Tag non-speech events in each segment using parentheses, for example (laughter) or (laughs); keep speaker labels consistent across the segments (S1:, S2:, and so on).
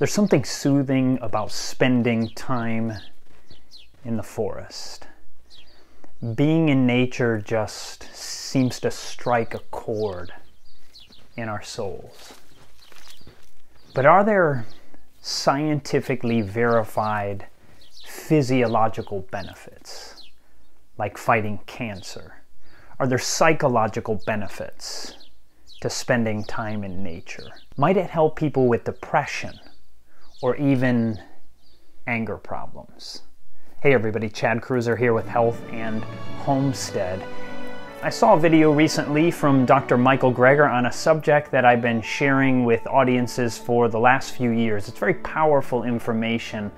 S1: There's something soothing about spending time in the forest. Being in nature just seems to strike a chord in our souls. But are there scientifically verified physiological benefits, like fighting cancer? Are there psychological benefits to spending time in nature? Might it help people with depression? or even anger problems. Hey everybody, Chad Cruiser here with Health and Homestead. I saw a video recently from Dr. Michael Greger on a subject that I've been sharing with audiences for the last few years. It's very powerful information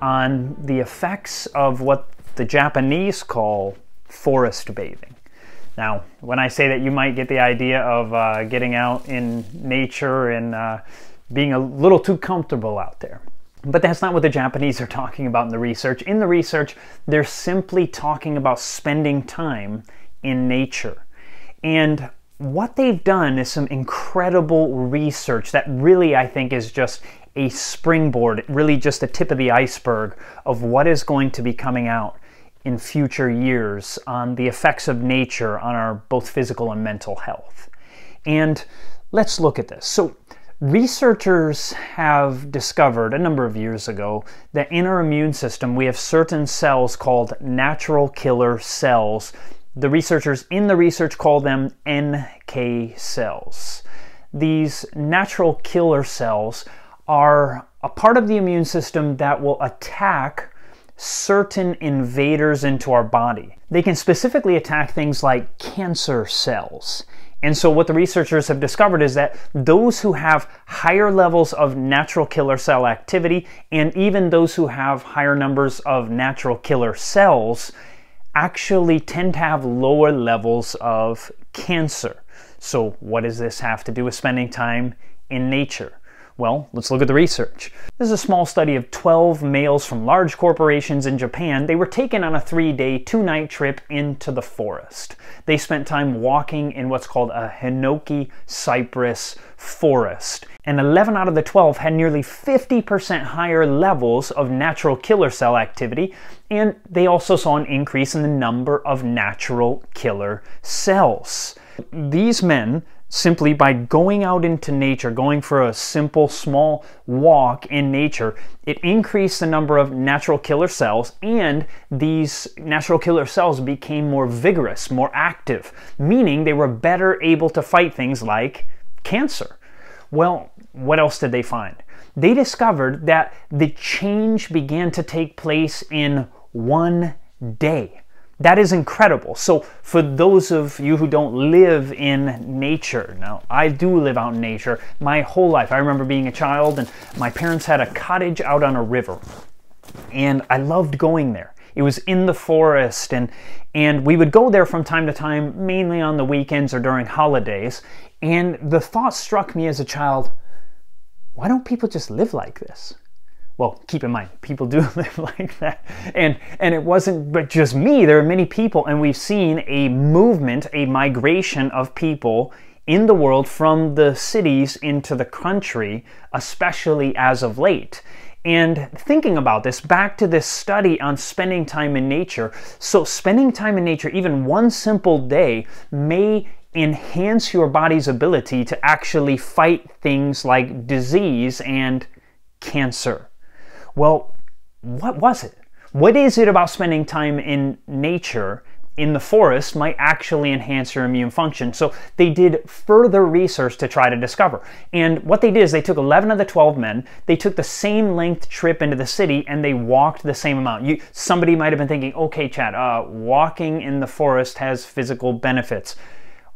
S1: on the effects of what the Japanese call forest bathing. Now, when I say that, you might get the idea of uh, getting out in nature and uh, being a little too comfortable out there. But that's not what the Japanese are talking about in the research. In the research, they're simply talking about spending time in nature. And what they've done is some incredible research that really, I think, is just a springboard, really just the tip of the iceberg of what is going to be coming out in future years on the effects of nature on our both physical and mental health. And let's look at this. So Researchers have discovered a number of years ago that in our immune system we have certain cells called natural killer cells. The researchers in the research call them NK cells. These natural killer cells are a part of the immune system that will attack certain invaders into our body. They can specifically attack things like cancer cells. And so, what the researchers have discovered is that those who have higher levels of natural killer cell activity, and even those who have higher numbers of natural killer cells, actually tend to have lower levels of cancer. So, what does this have to do with spending time in nature? Well, let's look at the research. This is a small study of 12 males from large corporations in Japan. They were taken on a three day, two night trip into the forest. They spent time walking in what's called a Hinoki cypress forest. And 11 out of the 12 had nearly 50% higher levels of natural killer cell activity, and they also saw an increase in the number of natural killer cells. These men, simply by going out into nature, going for a simple, small walk in nature, it increased the number of natural killer cells, and these natural killer cells became more vigorous, more active, meaning they were better able to fight things like cancer. Well, what else did they find? They discovered that the change began to take place in one day. That is incredible. So, for those of you who don't live in nature, now I do live out in nature my whole life. I remember being a child, and my parents had a cottage out on a river, and I loved going there. It was in the forest, and and we would go there from time to time, mainly on the weekends or during holidays. And the thought struck me as a child: Why don't people just live like this? well keep in mind people do (laughs) live like that and and it wasn't but just me there are many people and we've seen a movement a migration of people in the world from the cities into the country especially as of late and thinking about this back to this study on spending time in nature so spending time in nature even one simple day may enhance your body's ability to actually fight things like disease and cancer. Well, what was it? What is it about spending time in nature in the forest might actually enhance your immune function. So they did further research to try to discover. And what they did is they took 11 of the 12 men, they took the same length trip into the city and they walked the same amount. You, somebody might have been thinking, okay, Chad, uh, walking in the forest has physical benefits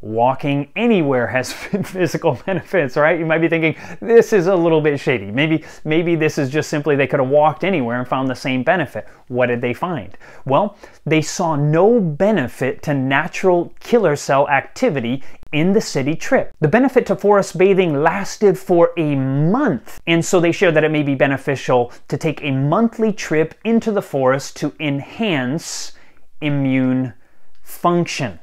S1: walking anywhere has (laughs) physical benefits, right? You might be thinking this is a little bit shady. Maybe maybe this is just simply they could have walked anywhere and found the same benefit. What did they find? Well, they saw no benefit to natural killer cell activity in the city trip. The benefit to forest bathing lasted for a month, and so they share that it may be beneficial to take a monthly trip into the forest to enhance immune function.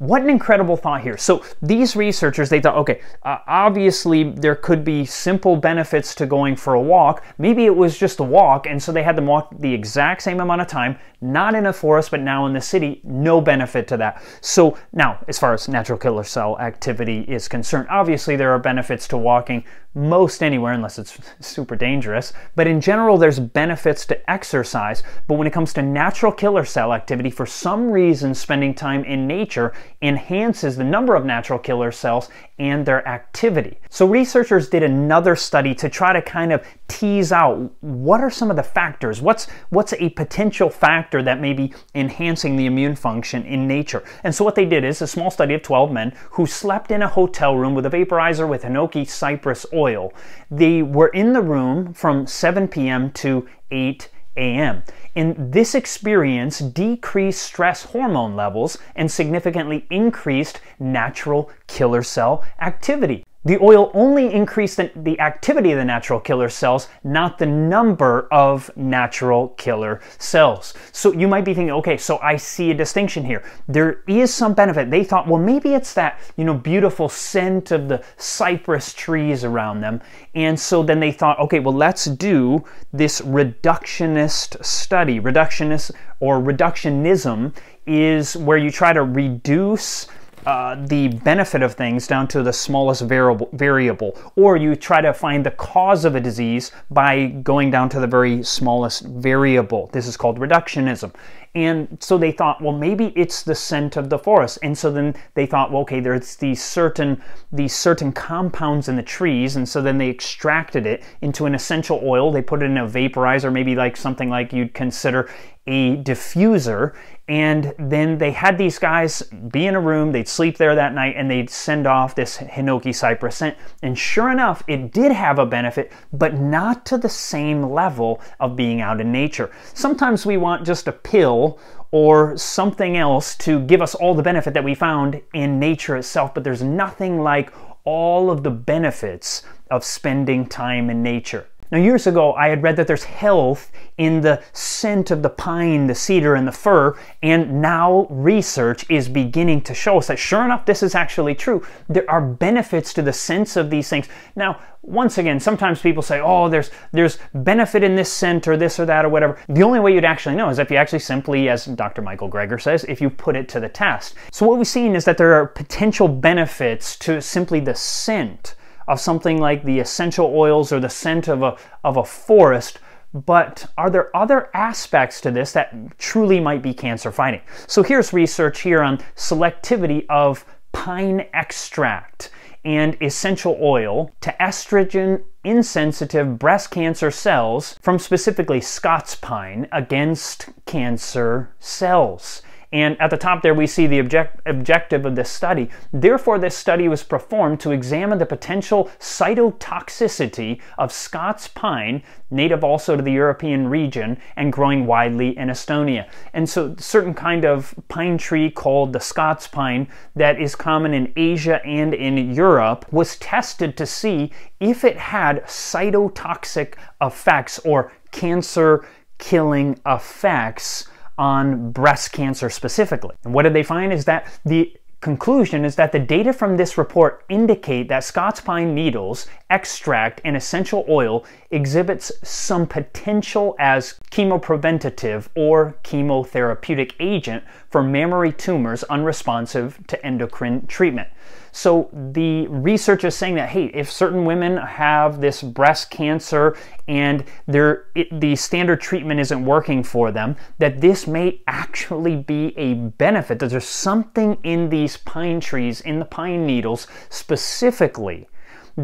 S1: What an incredible thought here. So these researchers, they thought, okay, uh, obviously there could be simple benefits to going for a walk. Maybe it was just a walk, and so they had them walk the exact same amount of time not in a forest, but now in the city, no benefit to that. So now, as far as natural killer cell activity is concerned, obviously there are benefits to walking most anywhere unless it's (laughs) super dangerous, but in general there's benefits to exercise, but when it comes to natural killer cell activity, for some reason spending time in nature enhances the number of natural killer cells and their activity. So researchers did another study to try to kind of tease out what are some of the factors? What's what's a potential factor factor that may be enhancing the immune function in nature. And so what they did is a small study of 12 men who slept in a hotel room with a vaporizer with Hinoki cypress oil. They were in the room from 7 p.m. to 8 a.m. And this experience decreased stress hormone levels and significantly increased natural killer cell activity. The oil only increased the activity of the natural killer cells, not the number of natural killer cells. So you might be thinking, okay, so I see a distinction here. There is some benefit. They thought, well, maybe it's that, you know, beautiful scent of the cypress trees around them. And so then they thought, okay, well, let's do this reductionist study. Reductionist or reductionism is where you try to reduce uh, the benefit of things down to the smallest variable, variable, or you try to find the cause of a disease by going down to the very smallest variable. This is called reductionism. And so they thought, well, maybe it's the scent of the forest. And so then they thought, well, okay, there's these certain these certain compounds in the trees. And so then they extracted it into an essential oil. They put it in a vaporizer, maybe like something like you'd consider a diffuser. And then they had these guys be in a room, they'd sleep there that night, and they'd send off this Hinoki Cypress scent. And sure enough, it did have a benefit, but not to the same level of being out in nature. Sometimes we want just a pill or something else to give us all the benefit that we found in nature itself, but there's nothing like all of the benefits of spending time in nature. Now, years ago, I had read that there's health in the scent of the pine, the cedar, and the fir, and now research is beginning to show us that sure enough, this is actually true. There are benefits to the sense of these things. Now, once again, sometimes people say, oh, there's, there's benefit in this scent or this or that or whatever. The only way you'd actually know is if you actually simply, as Dr. Michael Greger says, if you put it to the test. So, what we've seen is that there are potential benefits to simply the scent of something like the essential oils or the scent of a, of a forest, but are there other aspects to this that truly might be cancer fighting? So here's research here on selectivity of pine extract and essential oil to estrogen insensitive breast cancer cells from specifically Scots pine against cancer cells. And at the top there, we see the object, objective of this study. Therefore, this study was performed to examine the potential cytotoxicity of Scots pine, native also to the European region and growing widely in Estonia. And so, certain kind of pine tree called the Scots pine that is common in Asia and in Europe was tested to see if it had cytotoxic effects or cancer killing effects on breast cancer specifically. And what did they find is that the conclusion is that the data from this report indicate that Scott's pine needles, extract, and essential oil exhibits some potential as chemopreventative or chemotherapeutic agent for mammary tumors unresponsive to endocrine treatment. So the research is saying that, hey, if certain women have this breast cancer and it, the standard treatment isn't working for them, that this may actually be a benefit, that there's something in these pine trees, in the pine needles specifically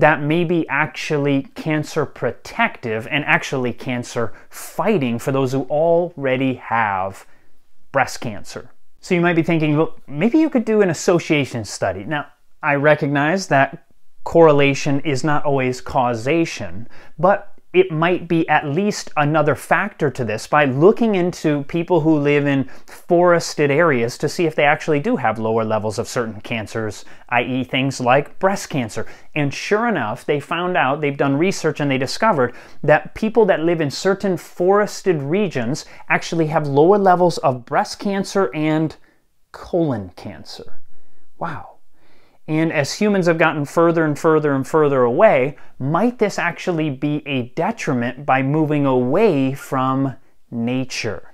S1: that may be actually cancer protective and actually cancer fighting for those who already have breast cancer. So you might be thinking, well, maybe you could do an association study. Now, I recognize that correlation is not always causation, but it might be at least another factor to this by looking into people who live in forested areas to see if they actually do have lower levels of certain cancers, i.e., things like breast cancer. And sure enough, they found out, they've done research and they discovered that people that live in certain forested regions actually have lower levels of breast cancer and colon cancer. Wow. And as humans have gotten further and further and further away, might this actually be a detriment by moving away from nature?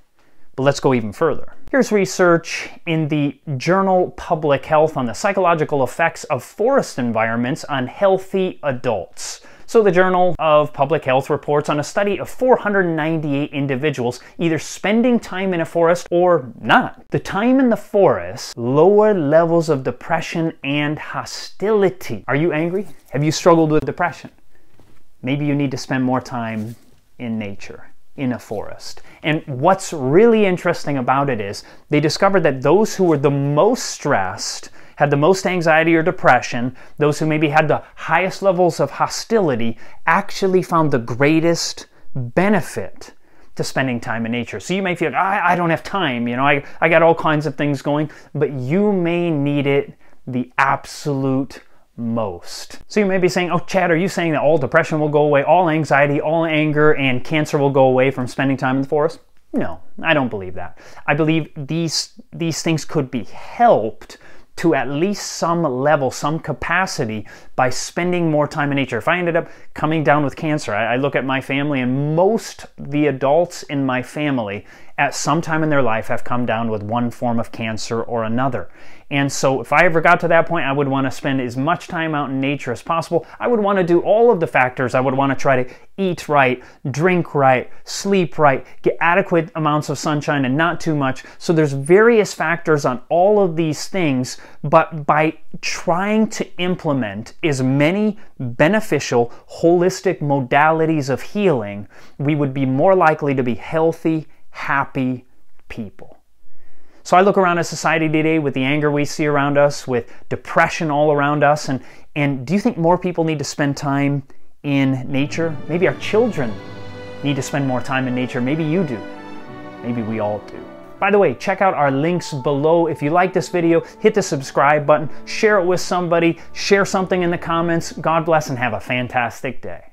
S1: But let's go even further. Here's research in the journal Public Health on the psychological effects of forest environments on healthy adults. So the Journal of Public Health reports on a study of 498 individuals either spending time in a forest or not. The time in the forest lower levels of depression and hostility. Are you angry? Have you struggled with depression? Maybe you need to spend more time in nature in a forest. And what's really interesting about it is they discovered that those who were the most stressed had the most anxiety or depression, those who maybe had the highest levels of hostility, actually found the greatest benefit to spending time in nature. So you may feel, I, I don't have time, you know, I, I got all kinds of things going, but you may need it the absolute most. So you may be saying, oh, Chad, are you saying that all depression will go away, all anxiety, all anger, and cancer will go away from spending time in the forest? No, I don't believe that. I believe these, these things could be helped to at least some level, some capacity by spending more time in nature. If I ended up coming down with cancer, I, I look at my family and most the adults in my family at some time in their life have come down with one form of cancer or another. And so, if I ever got to that point, I would want to spend as much time out in nature as possible. I would want to do all of the factors. I would want to try to eat right, drink right, sleep right, get adequate amounts of sunshine and not too much. So, there's various factors on all of these things, but by trying to implement as many beneficial, holistic modalities of healing, we would be more likely to be healthy happy people. So I look around at society today with the anger we see around us, with depression all around us, and, and do you think more people need to spend time in nature? Maybe our children need to spend more time in nature. Maybe you do. Maybe we all do. By the way, check out our links below. If you like this video, hit the subscribe button, share it with somebody, share something in the comments. God bless and have a fantastic day.